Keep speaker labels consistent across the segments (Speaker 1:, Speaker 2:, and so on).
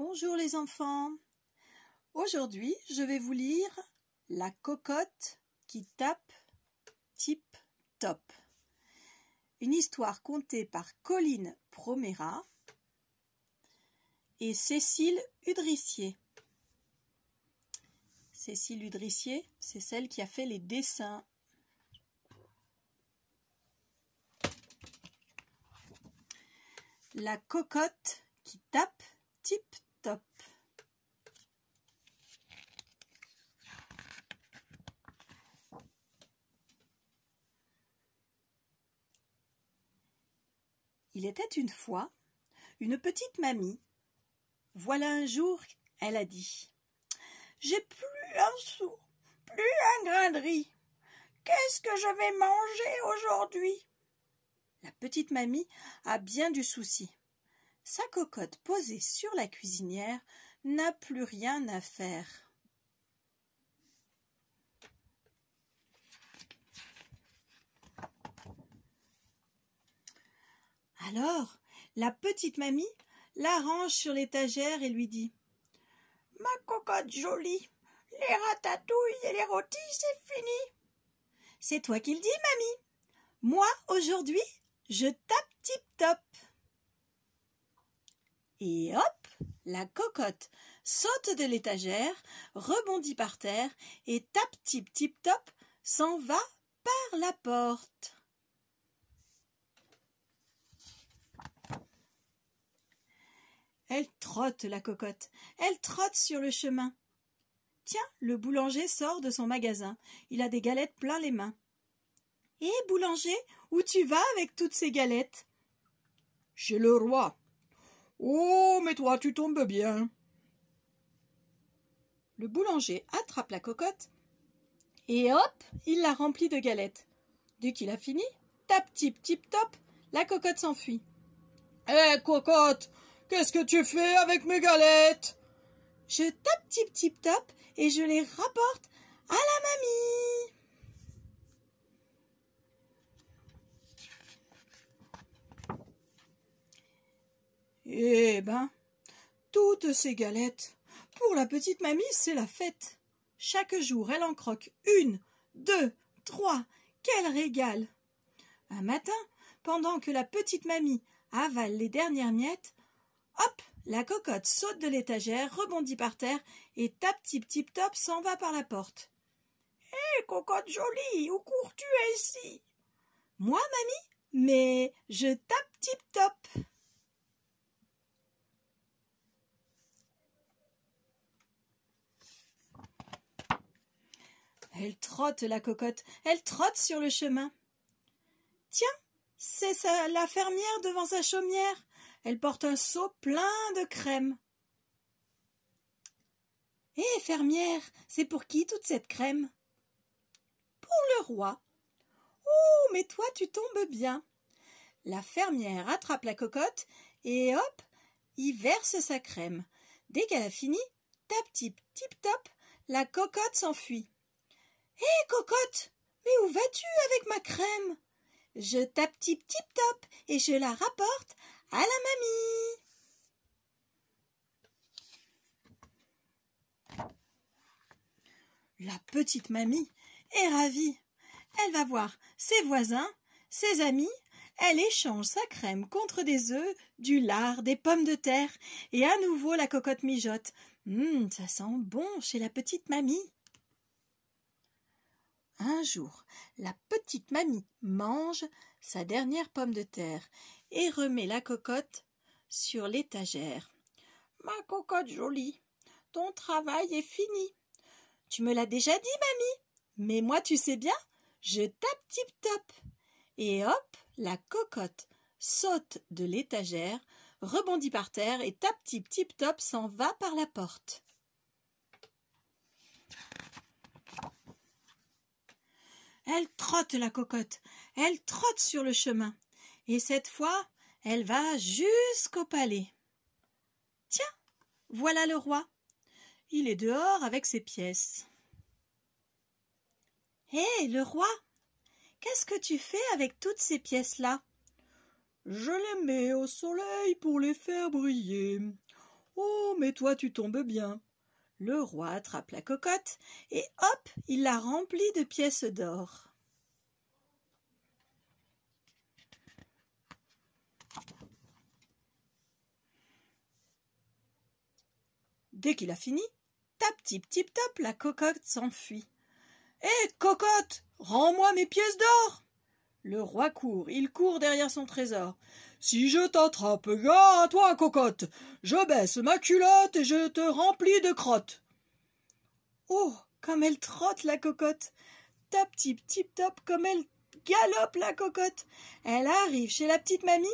Speaker 1: Bonjour les enfants. Aujourd'hui, je vais vous lire La cocotte qui tape type top. Une histoire contée par Colline Proméra et Cécile Udricier Cécile Udricier, c'est celle qui a fait les dessins. La cocotte qui tape type Il était une fois une petite mamie. Voilà un jour, elle a dit J'ai plus un sou, plus un grain de riz. Qu'est-ce que je vais manger aujourd'hui La petite mamie a bien du souci. Sa cocotte posée sur la cuisinière n'a plus rien à faire. Alors, la petite mamie l'arrange sur l'étagère et lui dit Ma cocotte jolie, les ratatouilles et les rôtis, c'est fini. C'est toi qui le dis, mamie. Moi, aujourd'hui, je tape tip-top. Et hop, la cocotte saute de l'étagère, rebondit par terre et tape tip-tip-top s'en va par la porte. Elle trotte, la cocotte. Elle trotte sur le chemin. Tiens, le boulanger sort de son magasin. Il a des galettes plein les mains. Hé, eh, boulanger, où tu vas avec toutes ces galettes Chez le roi. Oh, mais toi, tu tombes bien. Le boulanger attrape la cocotte et hop, il la remplit de galettes. Dès qu'il a fini, tap tip tip top, la cocotte s'enfuit. Eh cocotte, Qu'est-ce que tu fais avec mes galettes Je tape tip tip top, et je les rapporte à la mamie. Eh ben, toutes ces galettes, pour la petite mamie, c'est la fête. Chaque jour, elle en croque une, deux, trois. Quel régal Un matin, pendant que la petite mamie avale les dernières miettes, Hop La cocotte saute de l'étagère, rebondit par terre et tape tip tip top s'en va par la porte. Hé, cocotte jolie, où cours-tu ainsi Moi, mamie Mais je tape tip top Elle trotte, la cocotte, elle trotte sur le chemin. Tiens, c'est la fermière devant sa chaumière. Elle porte un seau plein de crème. Hé, eh, fermière, c'est pour qui toute cette crème Pour le roi. Oh, mais toi, tu tombes bien. La fermière attrape la cocotte et hop, y verse sa crème. Dès qu'elle a fini, tap tip tip top, la cocotte s'enfuit. Hé, eh, cocotte, mais où vas-tu avec ma crème Je tape tip tip top et je la rapporte à la mamie La petite mamie est ravie. Elle va voir ses voisins, ses amis, elle échange sa crème contre des œufs, du lard, des pommes de terre et à nouveau la cocotte mijote. Hum, ça sent bon chez la petite mamie. Un jour, la petite mamie mange sa dernière pomme de terre et remet la cocotte sur l'étagère. Ma cocotte jolie, ton travail est fini. Tu me l'as déjà dit, mamie. Mais moi, tu sais bien, je tape tip-top. Et hop, la cocotte saute de l'étagère, rebondit par terre et tape tip-tip-top s'en va par la porte. Elle trotte la cocotte, elle trotte sur le chemin et cette fois elle va jusqu'au palais. Tiens, voilà le roi. Il est dehors avec ses pièces. Hé, le roi, qu'est-ce que tu fais avec toutes ces pièces-là Je les mets au soleil pour les faire briller. Oh, mais toi, tu tombes bien. Le roi attrape la cocotte et hop, il la remplit de pièces d'or. Dès qu'il a fini, tap tip tip tap, la cocotte s'enfuit. Hé, cocotte, rends-moi mes pièces d'or Le roi court, il court derrière son trésor. Si je t'attrape, gare toi, cocotte Je baisse ma culotte et je te remplis de crottes Oh, comme elle trotte, la cocotte Tap tip tip tap, comme elle galope, la cocotte Elle arrive chez la petite mamie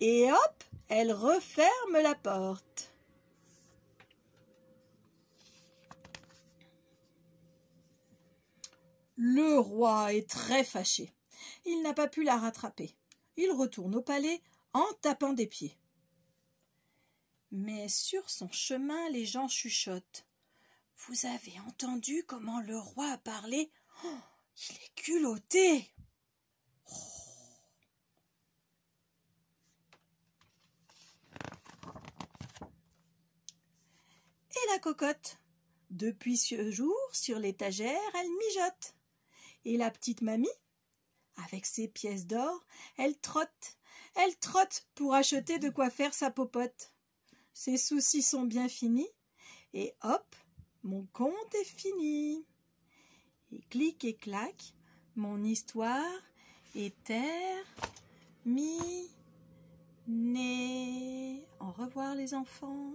Speaker 1: et hop, elle referme la porte. Le roi est très fâché. Il n'a pas pu la rattraper. Il retourne au palais en tapant des pieds. Mais sur son chemin, les gens chuchotent. Vous avez entendu comment le roi a parlé oh, Il est culotté Et la cocotte Depuis ce jour, sur l'étagère, elle mijote. Et la petite mamie Avec ses pièces d'or, elle trotte, elle trotte pour acheter de quoi faire sa popote. Ses soucis sont bien finis, et hop, mon compte est fini. Et clic et clac, mon histoire est terminée. Au revoir les enfants.